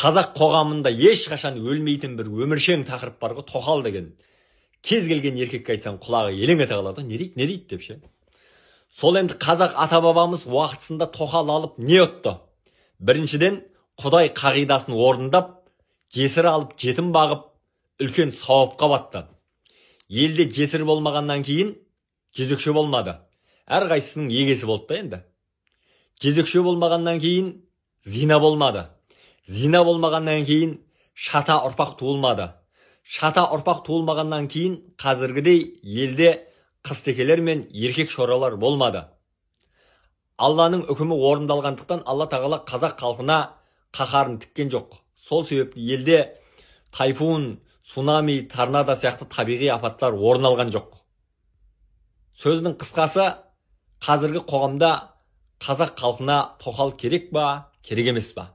қазақ қоғамында ешқашан өлмейтін бір өміршең тақырып бар ғой тоқал деген кез келген еркекке айтсаң құлағы елең ете қалады не дейді не дейді деп ше сол енді қазақ ата бабамыз уақытысында тоқал алып не ұтты біріншіден құдай қағидасын орындап жесір алып жетім бағып үлкен сауапқа батты елде жесір болмағаннан кейін жезөкше болмады әрқайсысының егесі болды да енді жезөкше болмағаннан кейін зина болмады зина болмағаннан кейін шата ұрпақ туылмады шата ұрпақ туылмағаннан кейін қазіргідей елде қыстекелер мен еркек шоралар болмады алланың үкімі орындалғандықтан алла тағала қазақ халқына қаһарын тіккен жоқ сол себепті елде тайфун цунами торнадо сияқты табиғи апаттар орын алған жоқ сөздің қысқасы қазіргі қоғамда қазақ халқына тоқал керек па керек емес па